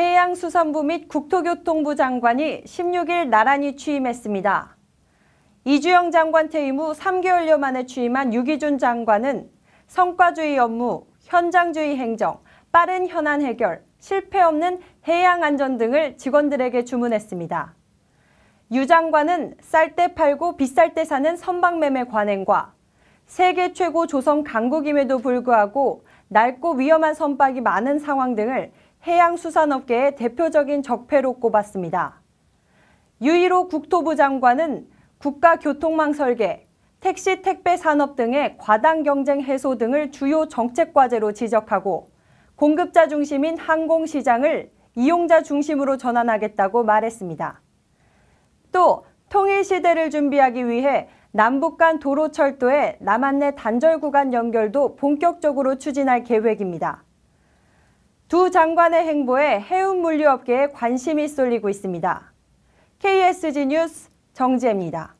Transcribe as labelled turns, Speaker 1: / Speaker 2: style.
Speaker 1: 해양수산부 및 국토교통부 장관이 16일 나란히 취임했습니다. 이주영 장관 퇴임 후 3개월여 만에 취임한 유기준 장관은 성과주의 업무, 현장주의 행정, 빠른 현안 해결, 실패 없는 해양 안전 등을 직원들에게 주문했습니다. 유 장관은 쌀 때 팔고 비쌀 때 사는 선박매매 관행과 세계 최고 조선 강국임에도 불구하고 낡고 위험한 선박이 많은 상황 등을 해양수산업계의 대표적인 적폐로 꼽았습니다. 유일호 국토부 장관은 국가교통망 설계, 택시 택배 산업 등의 과당 경쟁 해소 등을 주요 정책 과제로 지적하고 공급자 중심인 항공 시장을 이용자 중심으로 전환하겠다고 말했습니다. 또 통일 시대를 준비하기 위해 남북 간 도로 철도의 남한내 단절 구간 연결도 본격적으로 추진할 계획입니다. 두 장관의 행보에 해운 물류업계에 관심이 쏠리고 있습니다. KSG 뉴스 정지혜입니다.